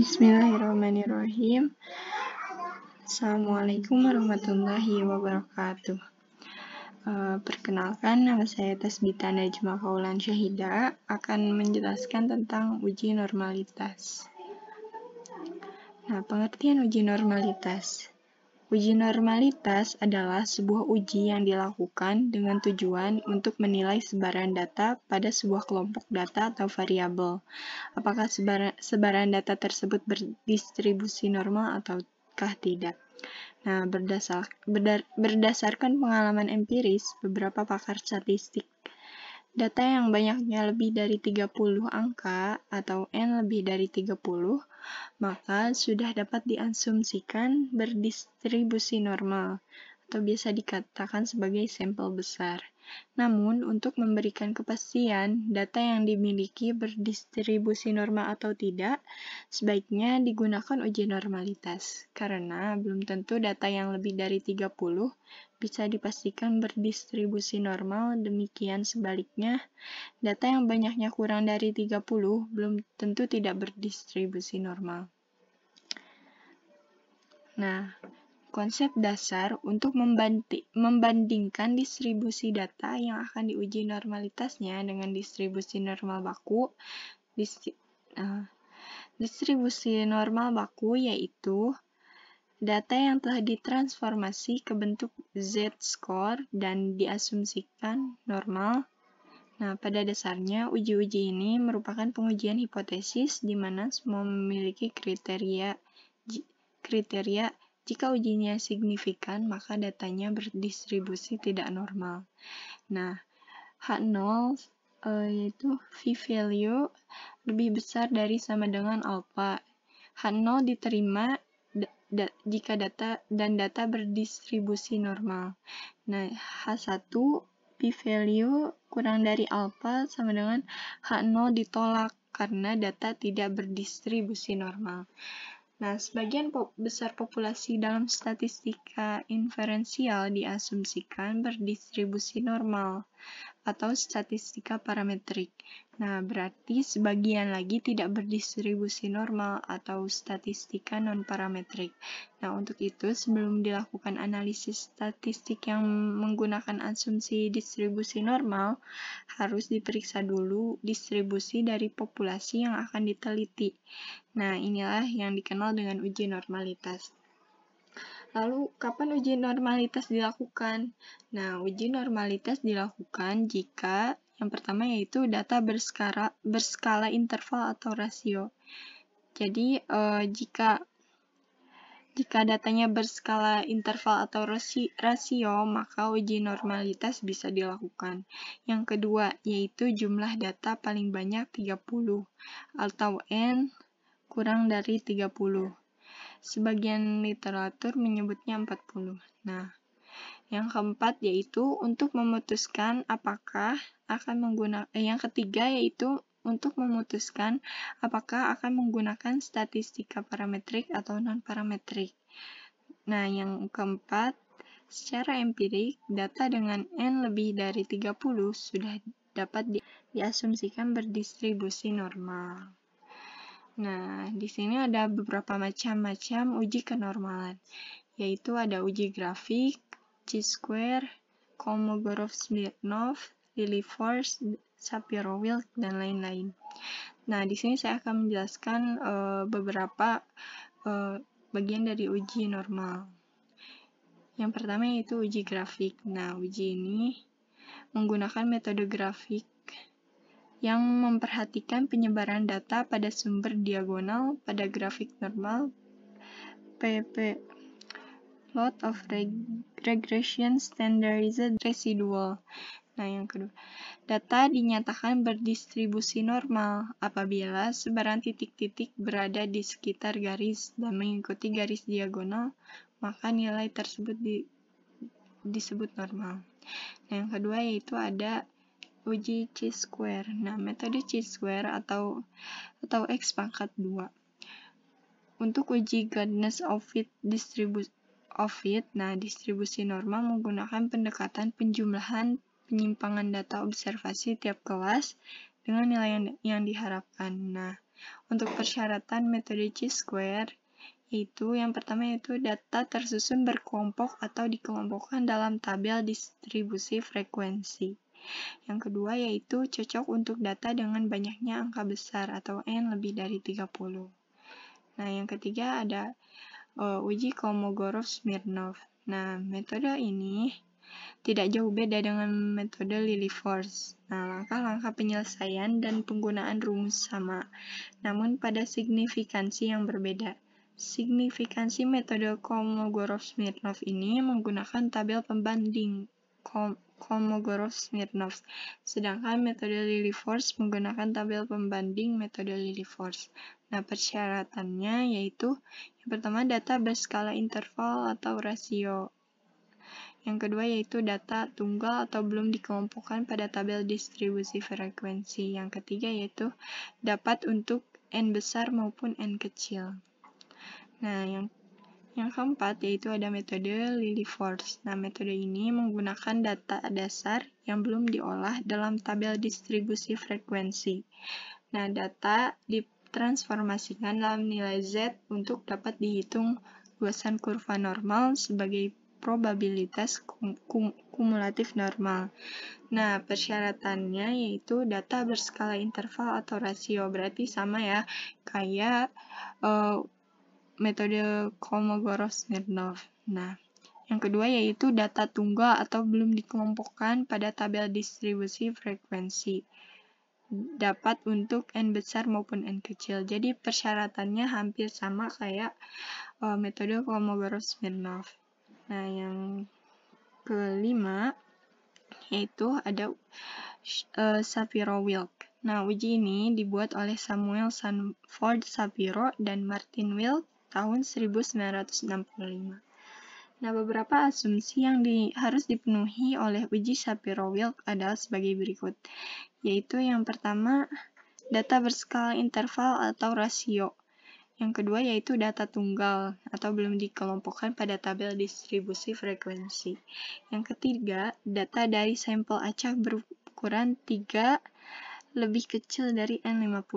Bismillahirrahmanirrahim. Assalamualaikum warahmatullahi wabarakatuh. Eh, perkenalkan, nama saya Tasbita Najma Kaulan Syahida akan menjelaskan tentang uji normalitas. Nah, pengertian uji normalitas. Uji normalitas adalah sebuah uji yang dilakukan dengan tujuan untuk menilai sebaran data pada sebuah kelompok data atau variabel. Apakah sebaran, data tersebut berdistribusi normal ataukah tidak? Nah, berdasarkan pengalaman empiris, beberapa pakar statistik Data yang banyaknya lebih dari 30 angka atau n lebih dari 30, maka sudah dapat diasumsikan berdistribusi normal atau biasa dikatakan sebagai sampel besar. Namun, untuk memberikan kepastian data yang dimiliki berdistribusi normal atau tidak, sebaiknya digunakan uji normalitas, karena belum tentu data yang lebih dari 30 bisa dipastikan berdistribusi normal, demikian sebaliknya, data yang banyaknya kurang dari 30 belum tentu tidak berdistribusi normal. Nah, konsep dasar untuk membandingkan distribusi data yang akan diuji normalitasnya dengan distribusi normal baku. Eh, distribusi normal baku yaitu data yang telah ditransformasi ke bentuk z-score dan diasumsikan normal. Nah, pada dasarnya uji-uji ini merupakan pengujian hipotesis di mana semua memiliki kriteria kriteria jika ujinya signifikan, maka datanya berdistribusi tidak normal. Nah, H0 eh, yaitu V-value lebih besar dari sama dengan alpha. H0 diterima da, jika data dan data berdistribusi normal. Nah, H1 p-value kurang dari alpha sama dengan H0 ditolak karena data tidak berdistribusi normal. Nah, sebagian po besar populasi dalam statistika inferensial diasumsikan berdistribusi normal atau statistika parametrik Nah, berarti sebagian lagi tidak berdistribusi normal atau statistika non-parametrik. Nah, untuk itu, sebelum dilakukan analisis statistik yang menggunakan asumsi distribusi normal, harus diperiksa dulu distribusi dari populasi yang akan diteliti. Nah, inilah yang dikenal dengan uji normalitas. Lalu, kapan uji normalitas dilakukan? Nah, uji normalitas dilakukan jika yang pertama yaitu data berskala, berskala interval atau rasio. Jadi, uh, jika jika datanya berskala interval atau rasio, maka uji normalitas bisa dilakukan. Yang kedua, yaitu jumlah data paling banyak 30 atau N kurang dari 30. Sebagian literatur menyebutnya 40. Nah, yang keempat yaitu untuk memutuskan apakah akan menggunakan eh, yang ketiga yaitu untuk memutuskan apakah akan menggunakan statistika parametrik atau non-parametrik. Nah, yang keempat, secara empirik, data dengan n lebih dari 30 sudah dapat di diasumsikan berdistribusi normal. Nah, di sini ada beberapa macam-macam uji kenormalan, yaitu ada uji grafik, chi-square, Kolmogorov-Smirnov, Lily Force, Shapiro Wilk, dan lain-lain. Nah, di sini saya akan menjelaskan uh, beberapa uh, bagian dari uji normal. Yang pertama yaitu uji grafik. Nah, uji ini menggunakan metode grafik yang memperhatikan penyebaran data pada sumber diagonal pada grafik normal PP plot of regression standardized residual. Nah, yang kedua, data dinyatakan berdistribusi normal apabila sebaran titik-titik berada di sekitar garis dan mengikuti garis diagonal, maka nilai tersebut di, disebut normal. Nah, yang kedua yaitu ada uji chi-square. Nah, metode chi-square atau atau x pangkat 2. Untuk uji goodness of fit distribusi of it, nah distribusi normal menggunakan pendekatan penjumlahan penyimpangan data observasi tiap kelas dengan nilai yang, yang diharapkan. Nah, untuk persyaratan metode g square yaitu yang pertama yaitu data tersusun berkelompok atau dikelompokkan dalam tabel distribusi frekuensi. Yang kedua yaitu cocok untuk data dengan banyaknya angka besar atau n lebih dari 30. Nah, yang ketiga ada uh, uji Kolmogorov-Smirnov. Nah, metode ini tidak jauh beda dengan metode Lily Force. Nah, langkah-langkah penyelesaian dan penggunaan rumus sama, namun pada signifikansi yang berbeda. Signifikansi metode Kolmogorov-Smirnov ini menggunakan tabel pembanding Kolmogorov-Smirnov, sedangkan metode Lily Force menggunakan tabel pembanding metode Lily Force. Nah, persyaratannya yaitu yang pertama data berskala interval atau rasio yang kedua yaitu data tunggal atau belum dikelompokkan pada tabel distribusi frekuensi. Yang ketiga yaitu dapat untuk n besar maupun n kecil. Nah, yang yang keempat yaitu ada metode Lily Force. Nah, metode ini menggunakan data dasar yang belum diolah dalam tabel distribusi frekuensi. Nah, data ditransformasikan dalam nilai Z untuk dapat dihitung luasan kurva normal sebagai probabilitas kum kum kumulatif normal. Nah, persyaratannya yaitu data berskala interval atau rasio, berarti sama ya, kayak uh, metode Kolmogorov-Smirnov. Nah, yang kedua yaitu data tunggal atau belum dikelompokkan pada tabel distribusi frekuensi dapat untuk n besar maupun n kecil. Jadi persyaratannya hampir sama kayak uh, metode Kolmogorov-Smirnov. Nah, yang kelima yaitu ada uh, eh, Sapiro Wilk. Nah, uji ini dibuat oleh Samuel Sanford Sapiro dan Martin Wilk tahun 1965. Nah, beberapa asumsi yang di, harus dipenuhi oleh uji Sapiro-Wilk adalah sebagai berikut, yaitu yang pertama, data berskala interval atau rasio. Yang kedua yaitu data tunggal atau belum dikelompokkan pada tabel distribusi frekuensi. Yang ketiga, data dari sampel acak berukuran 3 lebih kecil dari N50.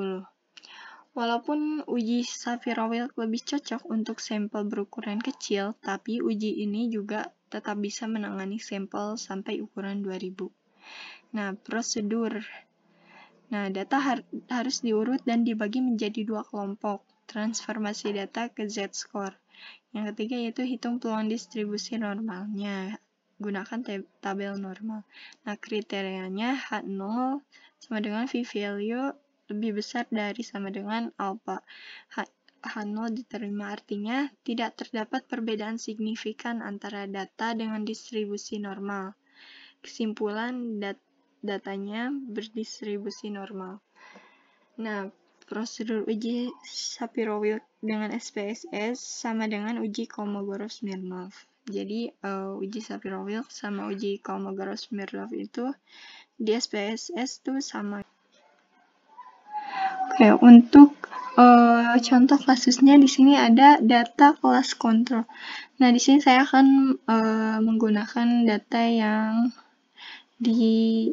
Walaupun uji Wilk lebih cocok untuk sampel berukuran kecil, tapi uji ini juga tetap bisa menangani sampel sampai ukuran 2000. Nah, prosedur. Nah, data har harus diurut dan dibagi menjadi dua kelompok transformasi data ke z-score. Yang ketiga yaitu hitung peluang distribusi normalnya. Gunakan tabel normal. Nah, kriterianya H0 sama dengan V-value lebih besar dari sama dengan alpha. H H0 diterima artinya tidak terdapat perbedaan signifikan antara data dengan distribusi normal. Kesimpulan dat datanya berdistribusi normal. Nah, prosedur uji sapiro dengan SPSS sama dengan uji Kolmogorov-Smirnov. Jadi uh, uji sapiro sama uji Kolmogorov-Smirnov itu di SPSS tuh sama. Oke, untuk uh, contoh kasusnya di sini ada data kelas kontrol. Nah, di sini saya akan uh, menggunakan data yang di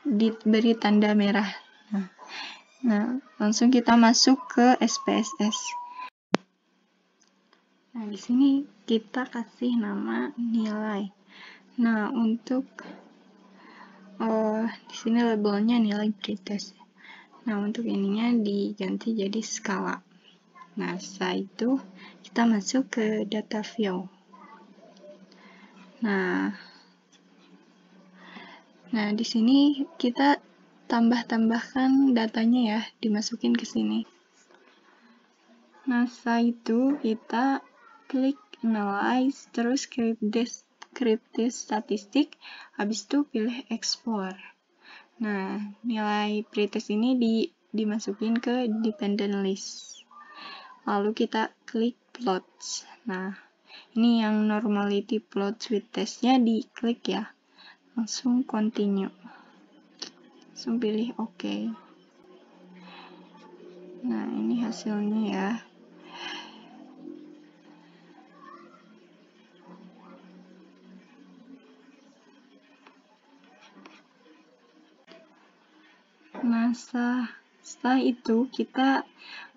diberi tanda merah Nah, langsung kita masuk ke SPSS. Nah, di sini kita kasih nama nilai. Nah, untuk uh, di sini labelnya nilai pretest. Nah, untuk ininya diganti jadi skala. Nah, setelah itu kita masuk ke data view. Nah, nah di sini kita tambah-tambahkan datanya ya, dimasukin ke sini. Nah, setelah itu kita klik analyze, terus create this, create statistik, habis itu pilih explore. Nah, nilai pretest ini di, dimasukin ke dependent list. Lalu kita klik plots. Nah, ini yang normality plot with testnya di klik ya. Langsung continue langsung pilih OK nah ini hasilnya ya Nah, setelah, setelah itu kita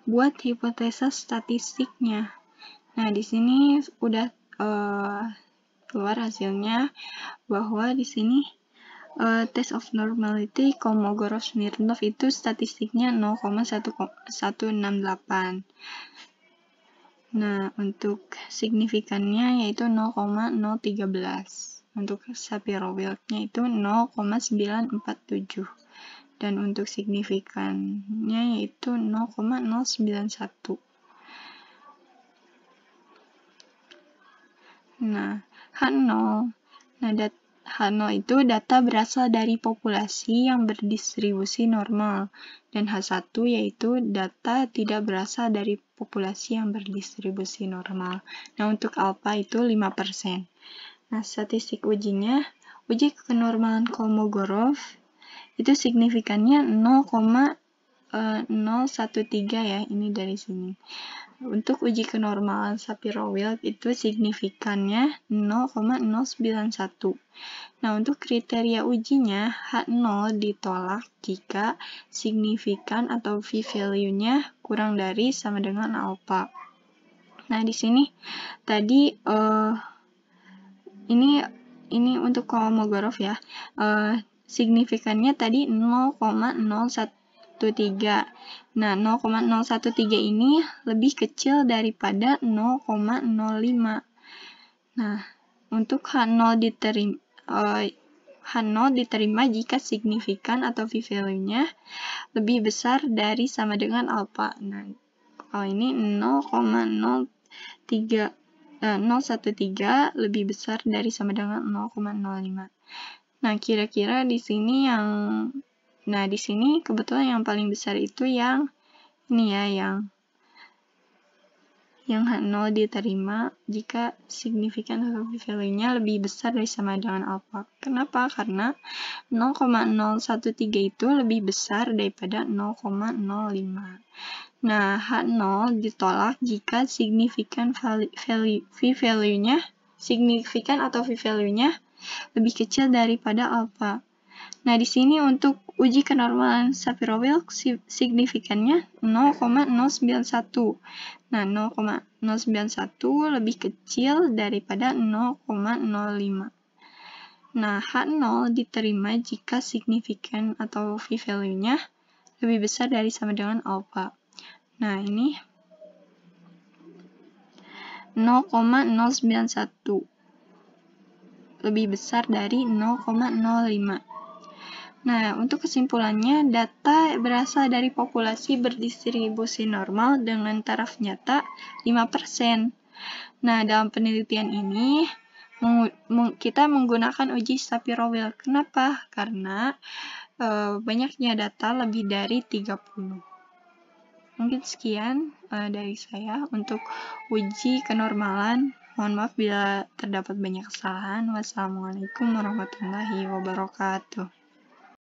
buat hipotesa statistiknya. Nah, di sini udah uh, keluar hasilnya bahwa di sini uh, test of normality Kolmogorov Smirnov itu statistiknya 0,168. Nah, untuk signifikannya yaitu 0,013. Untuk Sapiro-Wilknya itu 0,947. Dan untuk signifikannya yaitu 0,091. Nah, H0. Nah, dat H0 itu data berasal dari populasi yang berdistribusi normal, dan H1 yaitu data tidak berasal dari populasi yang berdistribusi normal. Nah, untuk alpha itu 5%. Nah, statistik ujinya, uji kenormalan Kolmogorov itu signifikannya 0,013 eh, ya, ini dari sini. Untuk uji kenormalan Sapir-Whorf itu signifikannya 0,091. Nah, untuk kriteria ujinya, H0 ditolak jika signifikan atau v value nya kurang dari sama dengan alpha. Nah, di sini tadi uh, ini ini untuk Kolmogorov ya. Uh, signifikannya tadi 0,01. Nah, 0,013 ini lebih kecil daripada 0,05. Nah, untuk H0 diterima, uh, eh, H0 diterima jika signifikan atau p-value-nya lebih besar dari sama dengan alfa. Nah, kalau ini 0,03 013 eh, lebih besar dari sama dengan 0,05. Nah, kira-kira di sini yang Nah, di sini kebetulan yang paling besar itu yang ini ya, yang yang h 0 diterima jika signifikan value-nya lebih besar dari sama dengan alpha. Kenapa? Karena 0,013 itu lebih besar daripada 0,05. Nah, H0 ditolak jika signifikan value, v-value-nya signifikan atau v-value-nya lebih kecil daripada alpha. Nah, di sini untuk Uji kenormalan Sapir-Whorf signifikannya 0,091. Nah, 0,091 lebih kecil daripada 0,05. Nah, H0 diterima jika signifikan atau p-value-nya lebih besar dari sama dengan alpha. Nah, ini 0,091 lebih besar dari 0,05. Nah, untuk kesimpulannya, data berasal dari populasi berdistribusi normal dengan taraf nyata 5%. Nah, dalam penelitian ini, kita menggunakan uji Shapiro-Wilk. Kenapa? Karena e, banyaknya data lebih dari 30. Mungkin sekian e, dari saya untuk uji kenormalan. Mohon maaf bila terdapat banyak kesalahan. Wassalamualaikum warahmatullahi wabarakatuh.